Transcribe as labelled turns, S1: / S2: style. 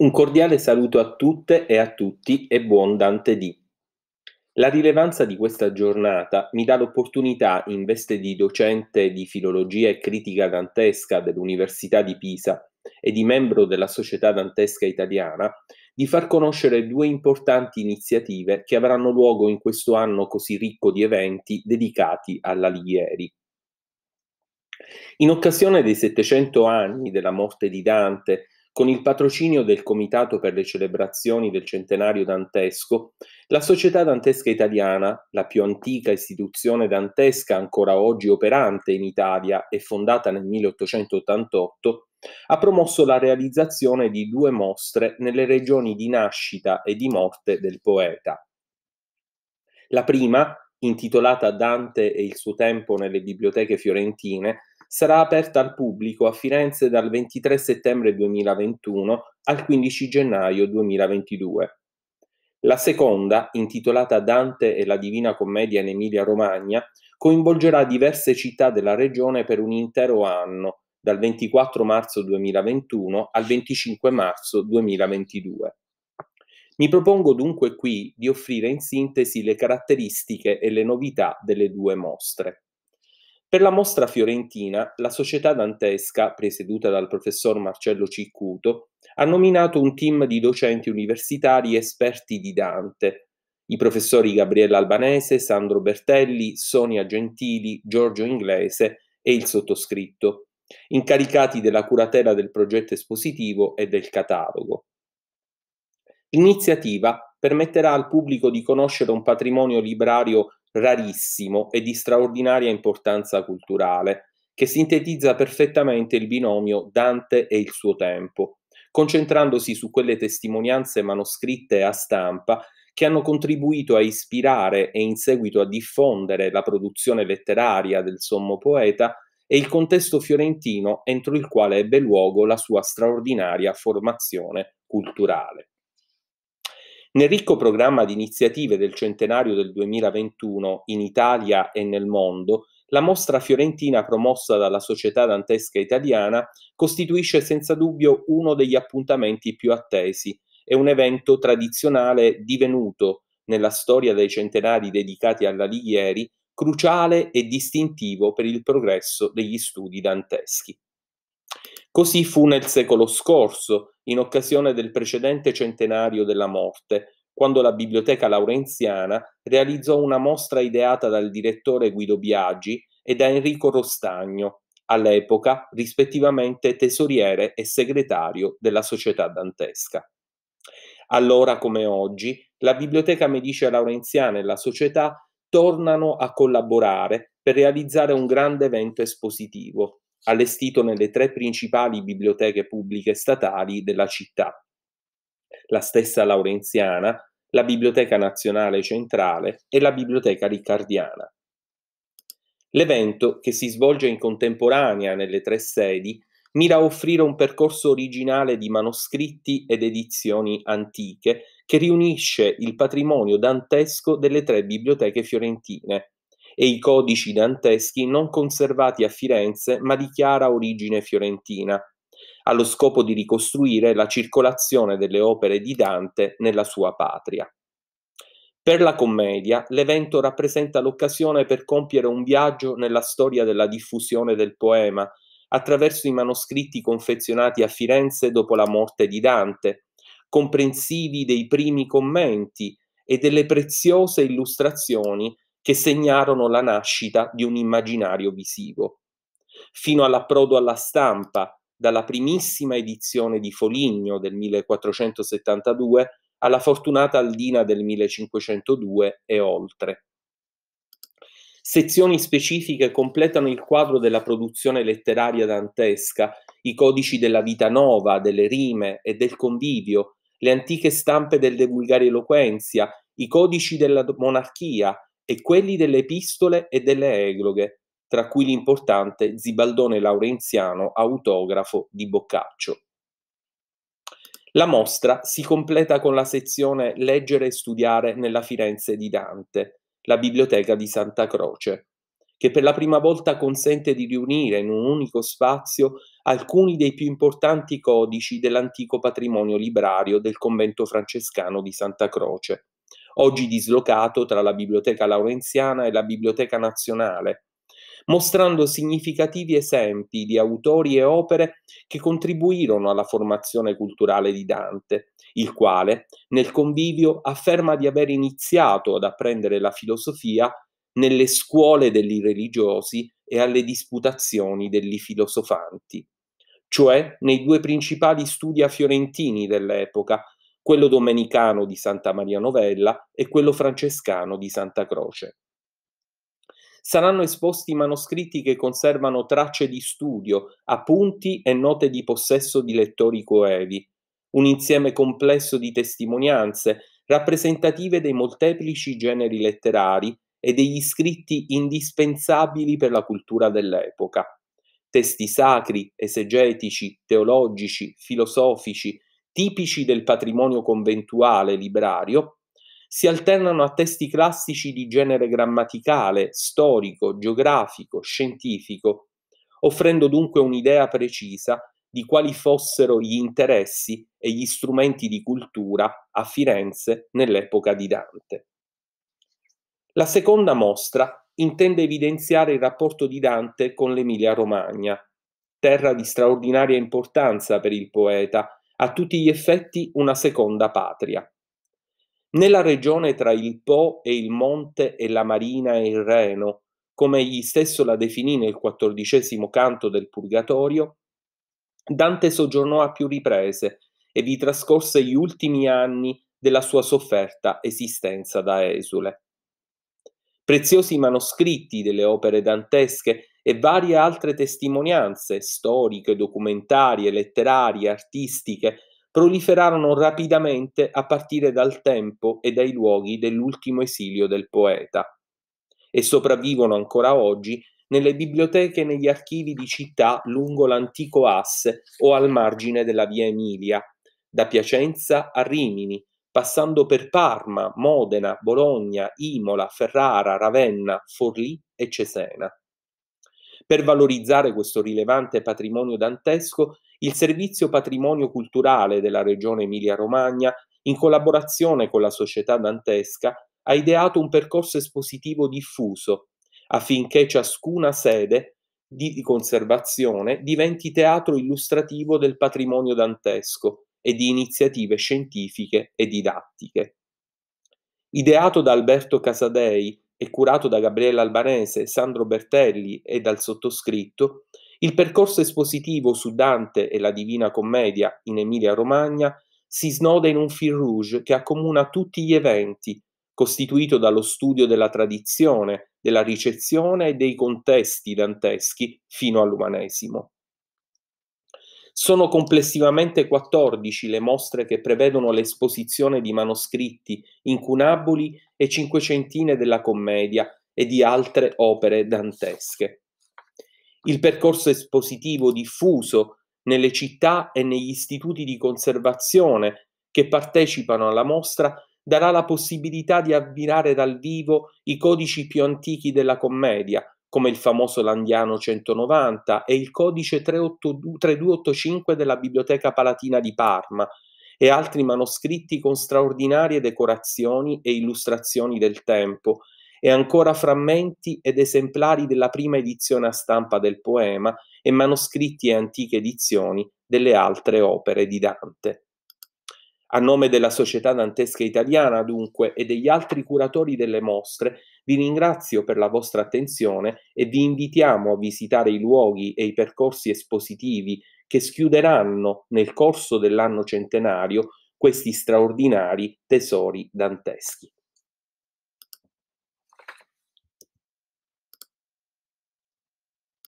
S1: Un cordiale saluto a tutte e a tutti e buon Dante D. La rilevanza di questa giornata mi dà l'opportunità, in veste di docente di filologia e critica dantesca dell'Università di Pisa e di membro della Società Dantesca Italiana, di far conoscere due importanti iniziative che avranno luogo in questo anno così ricco di eventi dedicati all'Alighieri. In occasione dei 700 anni della morte di Dante con il patrocinio del Comitato per le celebrazioni del centenario dantesco, la Società Dantesca Italiana, la più antica istituzione dantesca ancora oggi operante in Italia e fondata nel 1888, ha promosso la realizzazione di due mostre nelle regioni di nascita e di morte del poeta. La prima, intitolata Dante e il suo tempo nelle biblioteche fiorentine, sarà aperta al pubblico a Firenze dal 23 settembre 2021 al 15 gennaio 2022. La seconda, intitolata Dante e la Divina Commedia in Emilia-Romagna, coinvolgerà diverse città della regione per un intero anno, dal 24 marzo 2021 al 25 marzo 2022. Mi propongo dunque qui di offrire in sintesi le caratteristiche e le novità delle due mostre. Per la mostra fiorentina, la società dantesca, presieduta dal professor Marcello Ciccuto, ha nominato un team di docenti universitari esperti di Dante, i professori Gabriella Albanese, Sandro Bertelli, Sonia Gentili, Giorgio Inglese e il sottoscritto, incaricati della curatela del progetto espositivo e del catalogo. L'iniziativa permetterà al pubblico di conoscere un patrimonio librario rarissimo e di straordinaria importanza culturale, che sintetizza perfettamente il binomio Dante e il suo tempo, concentrandosi su quelle testimonianze manoscritte a stampa che hanno contribuito a ispirare e in seguito a diffondere la produzione letteraria del sommo poeta e il contesto fiorentino entro il quale ebbe luogo la sua straordinaria formazione culturale. Nel ricco programma di iniziative del centenario del 2021 in Italia e nel mondo, la mostra fiorentina promossa dalla Società Dantesca Italiana costituisce senza dubbio uno degli appuntamenti più attesi e un evento tradizionale divenuto, nella storia dei centenari dedicati all'Alighieri, cruciale e distintivo per il progresso degli studi danteschi. Così fu nel secolo scorso, in occasione del precedente centenario della morte, quando la Biblioteca Laurenziana realizzò una mostra ideata dal direttore Guido Biagi e da Enrico Rostagno, all'epoca rispettivamente tesoriere e segretario della società dantesca. Allora come oggi, la Biblioteca Medicea Laurenziana e la società tornano a collaborare per realizzare un grande evento espositivo, allestito nelle tre principali biblioteche pubbliche statali della città, la stessa Laurenziana, la Biblioteca Nazionale Centrale e la Biblioteca Riccardiana. L'evento, che si svolge in contemporanea nelle tre sedi, mira a offrire un percorso originale di manoscritti ed edizioni antiche che riunisce il patrimonio dantesco delle tre biblioteche fiorentine, e i codici danteschi non conservati a Firenze ma di chiara origine fiorentina, allo scopo di ricostruire la circolazione delle opere di Dante nella sua patria. Per la commedia, l'evento rappresenta l'occasione per compiere un viaggio nella storia della diffusione del poema, attraverso i manoscritti confezionati a Firenze dopo la morte di Dante, comprensivi dei primi commenti e delle preziose illustrazioni che segnarono la nascita di un immaginario visivo, fino all'approdo alla stampa, dalla primissima edizione di Foligno del 1472 alla fortunata Aldina del 1502 e oltre. Sezioni specifiche completano il quadro della produzione letteraria dantesca, i codici della vita nova, delle rime e del convivio, le antiche stampe del De Vulgari Eloquenzia, i codici della monarchia, e quelli delle epistole e delle egloghe, tra cui l'importante Zibaldone Laurenziano, autografo di Boccaccio. La mostra si completa con la sezione Leggere e studiare nella Firenze di Dante, la biblioteca di Santa Croce, che per la prima volta consente di riunire in un unico spazio alcuni dei più importanti codici dell'antico patrimonio librario del convento francescano di Santa Croce oggi dislocato tra la Biblioteca Laurenziana e la Biblioteca Nazionale, mostrando significativi esempi di autori e opere che contribuirono alla formazione culturale di Dante, il quale, nel convivio, afferma di aver iniziato ad apprendere la filosofia nelle scuole degli religiosi e alle disputazioni degli filosofanti, cioè nei due principali studi a fiorentini dell'epoca, quello domenicano di Santa Maria Novella e quello francescano di Santa Croce. Saranno esposti manoscritti che conservano tracce di studio, appunti e note di possesso di lettori coevi, un insieme complesso di testimonianze rappresentative dei molteplici generi letterari e degli scritti indispensabili per la cultura dell'epoca. Testi sacri, esegetici, teologici, filosofici, tipici del patrimonio conventuale librario, si alternano a testi classici di genere grammaticale, storico, geografico, scientifico, offrendo dunque un'idea precisa di quali fossero gli interessi e gli strumenti di cultura a Firenze nell'epoca di Dante. La seconda mostra intende evidenziare il rapporto di Dante con l'Emilia Romagna, terra di straordinaria importanza per il poeta, a tutti gli effetti una seconda patria. Nella regione tra il Po e il Monte e la Marina e il Reno, come egli stesso la definì nel quattordicesimo canto del Purgatorio, Dante soggiornò a più riprese e vi trascorse gli ultimi anni della sua sofferta esistenza da esule. Preziosi manoscritti delle opere dantesche e varie altre testimonianze storiche, documentarie, letterarie, artistiche proliferarono rapidamente a partire dal tempo e dai luoghi dell'ultimo esilio del poeta e sopravvivono ancora oggi nelle biblioteche e negli archivi di città lungo l'antico asse o al margine della via Emilia, da Piacenza a Rimini, passando per Parma, Modena, Bologna, Imola, Ferrara, Ravenna, Forlì e Cesena. Per valorizzare questo rilevante patrimonio dantesco, il Servizio Patrimonio Culturale della Regione Emilia-Romagna, in collaborazione con la società dantesca, ha ideato un percorso espositivo diffuso affinché ciascuna sede di conservazione diventi teatro illustrativo del patrimonio dantesco e di iniziative scientifiche e didattiche. Ideato da Alberto Casadei, e curato da Gabriele Albanese, Sandro Bertelli e dal sottoscritto, il percorso espositivo su Dante e la Divina Commedia in Emilia-Romagna si snoda in un fil rouge che accomuna tutti gli eventi, costituito dallo studio della tradizione, della ricezione e dei contesti danteschi fino all'umanesimo. Sono complessivamente 14 le mostre che prevedono l'esposizione di manoscritti incunaboli e cinquecentine della commedia e di altre opere dantesche. Il percorso espositivo diffuso nelle città e negli istituti di conservazione che partecipano alla mostra darà la possibilità di ammirare dal vivo i codici più antichi della commedia, come il famoso Landiano 190 e il codice 3285 della Biblioteca Palatina di Parma e altri manoscritti con straordinarie decorazioni e illustrazioni del tempo, e ancora frammenti ed esemplari della prima edizione a stampa del poema e manoscritti e antiche edizioni delle altre opere di Dante. A nome della Società Dantesca Italiana, dunque, e degli altri curatori delle mostre, vi ringrazio per la vostra attenzione e vi invitiamo a visitare i luoghi e i percorsi espositivi che schiuderanno nel corso dell'anno centenario questi straordinari tesori danteschi.